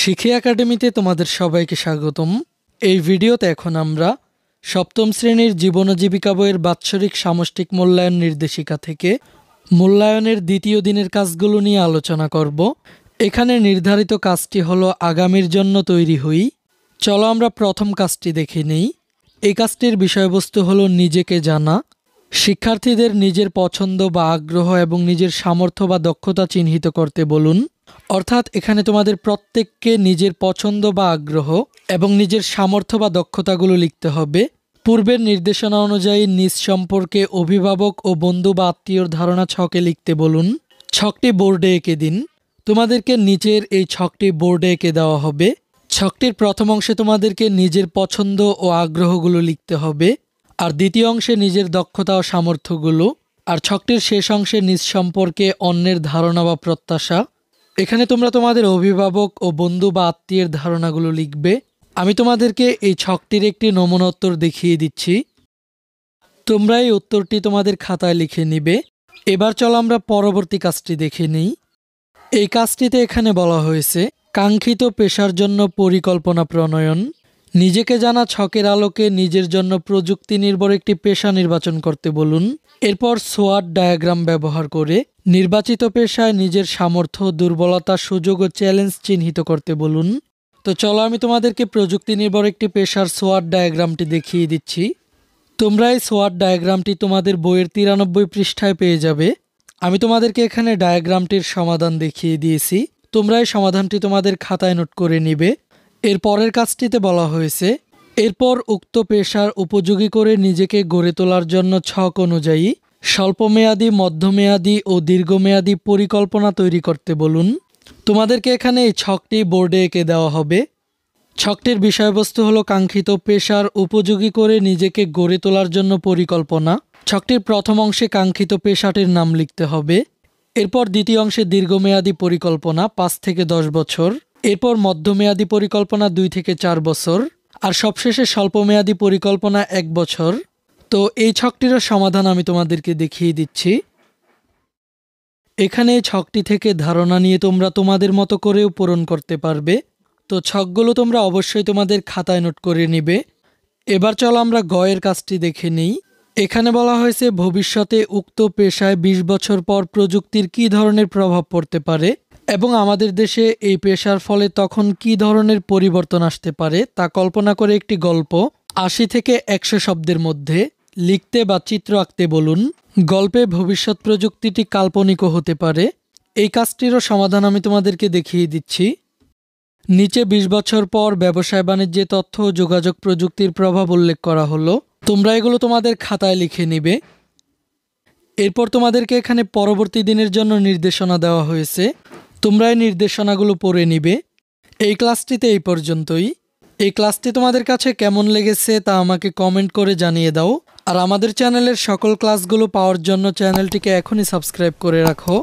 শিখি একাডেমিতে তোমাদের সবাইকে স্বাগতম এই ভিডিওতে এখন আমরা সপ্তম শ্রেণীর জীবন জীবিকা বইয়ের বাৎসরিক সামষ্টিক মূল্যায়ন নির্দেশিকা থেকে মূল্যায়নের দ্বিতীয় দিনের কাজগুলো নিয়ে আলোচনা করব এখানে নির্ধারিত কাজটি হলো আগামীর জন্য তৈরি হই চলো আমরা প্রথম কাজটি দেখে নেই এই কাজটির বিষয়বস্তু হলো নিজেকে জানা শিক্ষার্থীদের নিজের পছন্দ বা আগ্রহ এবং নিজের সামর্থ্য বা দক্ষতা চিহ্নিত করতে বলুন অর্থাৎ এখানে তোমাদের প্রত্যেককে নিজের পছন্দ বা আগ্রহ এবং নিজের সামর্থ্য বা দক্ষতাগুলো লিখতে হবে পূর্বের নির্দেশনা অনুযায়ী নিজ সম্পর্কে অভিভাবক ও বন্ধু বা আত্মীয়র ধারণা ছকে লিখতে বলুন ছকটি বোর্ডে এঁকে দিন তোমাদেরকে নিচের এই ছকটি বোর্ডে এঁকে দেওয়া হবে ছকটির প্রথম অংশে তোমাদেরকে নিজের পছন্দ ও আগ্রহগুলো লিখতে হবে আর দ্বিতীয় অংশে নিজের দক্ষতা ও সামর্থ্যগুলো আর ছকটির শেষ অংশে নিজ সম্পর্কে অন্যের ধারণা বা প্রত্যাশা এখানে তোমরা তোমাদের অভিভাবক ও বন্ধু বা আত্মীয়ের ধারণাগুলো লিখবে আমি তোমাদেরকে এই ছকটির একটি নমুনা উত্তর দেখিয়ে দিচ্ছি তোমরা এই উত্তরটি তোমাদের খাতায় লিখে নিবে এবার চলো আমরা পরবর্তী কাজটি দেখে নিই এই কাজটিতে এখানে বলা হয়েছে কাঙ্ক্ষিত পেশার জন্য পরিকল্পনা প্রণয়ন নিজেকে জানা ছকের আলোকে নিজের জন্য প্রযুক্তি নির্ভর একটি পেশা নির্বাচন করতে বলুন এরপর সোয়াট ডায়াগ্রাম ব্যবহার করে নির্বাচিত পেশায় নিজের সামর্থ্য দুর্বলতা সুযোগ ও চ্যালেঞ্জ চিহ্নিত করতে বলুন তো চলো আমি তোমাদেরকে প্রযুক্তি নির্ভর একটি পেশার সোয়ার ডায়াগ্রামটি দেখিয়ে দিচ্ছি তোমরা এই সোয়ার ডায়াগ্রামটি তোমাদের বইয়ের তিরানব্বই পৃষ্ঠায় পেয়ে যাবে আমি তোমাদেরকে এখানে ডায়াগ্রামটির সমাধান দেখিয়ে দিয়েছি তোমরা এই সমাধানটি তোমাদের খাতায় নোট করে নিবে এর পরের কাজটিতে বলা হয়েছে এরপর উক্ত পেশার উপযোগী করে নিজেকে গড়ে তোলার জন্য ছক অনুযায়ী স্বল্পমেয়াদী মধ্যমেয়াদি ও দীর্ঘমেয়াদী পরিকল্পনা তৈরি করতে বলুন তোমাদেরকে এখানে এই ছকটি বোর্ডে এঁকে দেওয়া হবে ছকটির বিষয়বস্তু হলো কাঙ্ক্ষিত পেশার উপযোগী করে নিজেকে গড়ে তোলার জন্য পরিকল্পনা ছকটির প্রথম অংশে কাঙ্ক্ষিত পেশাটির নাম লিখতে হবে এরপর দ্বিতীয় অংশে দীর্ঘমেয়াদী পরিকল্পনা পাঁচ থেকে দশ বছর এরপর মধ্যমেয়াদী পরিকল্পনা দুই থেকে চার বছর আর সবশেষে স্বল্পমেয়াদী পরিকল্পনা এক বছর তো এই ছকটিরও সমাধান আমি তোমাদেরকে দেখিয়ে দিচ্ছি এখানে ছকটি থেকে ধারণা নিয়ে তোমরা তোমাদের মতো করেও পূরণ করতে পারবে তো ছকগুলো তোমরা অবশ্যই তোমাদের খাতায় নোট করে নিবে এবার চলো আমরা গয়ের কাজটি দেখে নিই এখানে বলা হয়েছে ভবিষ্যতে উক্ত পেশায় ২০ বছর পর প্রযুক্তির কি ধরনের প্রভাব পড়তে পারে এবং আমাদের দেশে এই পেশার ফলে তখন কি ধরনের পরিবর্তন আসতে পারে তা কল্পনা করে একটি গল্প আশি থেকে একশো শব্দের মধ্যে লিখতে বা চিত্র আঁকতে বলুন গল্পে ভবিষ্যৎ প্রযুক্তিটি কাল্পনিকও হতে পারে এই কাজটিরও সমাধান আমি তোমাদেরকে দেখিয়ে দিচ্ছি নিচে ২০ বছর পর ব্যবসায় বাণিজ্যে তথ্য ও যোগাযোগ প্রযুক্তির প্রভাব উল্লেখ করা হলো তোমরা এগুলো তোমাদের খাতায় লিখে নিবে এরপর তোমাদেরকে এখানে পরবর্তী দিনের জন্য নির্দেশনা দেওয়া হয়েছে তোমরা এই নির্দেশনাগুলো পড়ে নিবে এই ক্লাসটিতে এই পর্যন্তই এই ক্লাসটি তোমাদের কাছে কেমন লেগেছে তা আমাকে কমেন্ট করে জানিয়ে দাও আর আমাদের চ্যানেলের সকল ক্লাসগুলো পাওয়ার জন্য চ্যানেলটিকে এখনই সাবস্ক্রাইব করে রাখো